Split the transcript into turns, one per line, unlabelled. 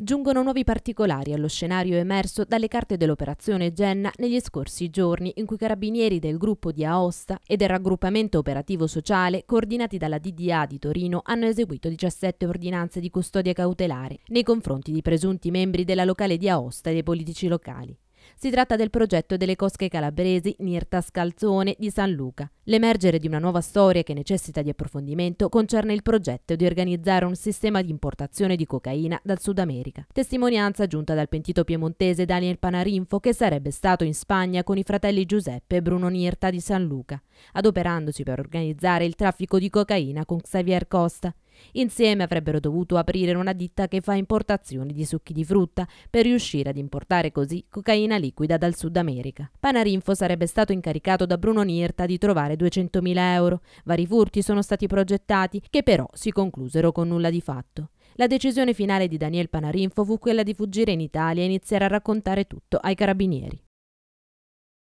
giungono nuovi particolari allo scenario emerso dalle carte dell'operazione Genna negli scorsi giorni in cui carabinieri del gruppo di Aosta e del raggruppamento operativo sociale coordinati dalla DDA di Torino hanno eseguito 17 ordinanze di custodia cautelare nei confronti di presunti membri della locale di Aosta e dei politici locali. Si tratta del progetto delle cosche calabresi Nirta Scalzone di San Luca. L'emergere di una nuova storia che necessita di approfondimento concerne il progetto di organizzare un sistema di importazione di cocaina dal Sud America. Testimonianza giunta dal pentito piemontese Daniel Panarinfo che sarebbe stato in Spagna con i fratelli Giuseppe e Bruno Nirta di San Luca, adoperandosi per organizzare il traffico di cocaina con Xavier Costa. Insieme avrebbero dovuto aprire una ditta che fa importazioni di succhi di frutta per riuscire ad importare così cocaina liquida dal Sud America. Panarinfo sarebbe stato incaricato da Bruno Nirta di trovare 200.000 euro. Vari furti sono stati progettati che però si conclusero con nulla di fatto. La decisione finale di Daniel Panarinfo fu quella di fuggire in Italia e iniziare a raccontare tutto ai carabinieri.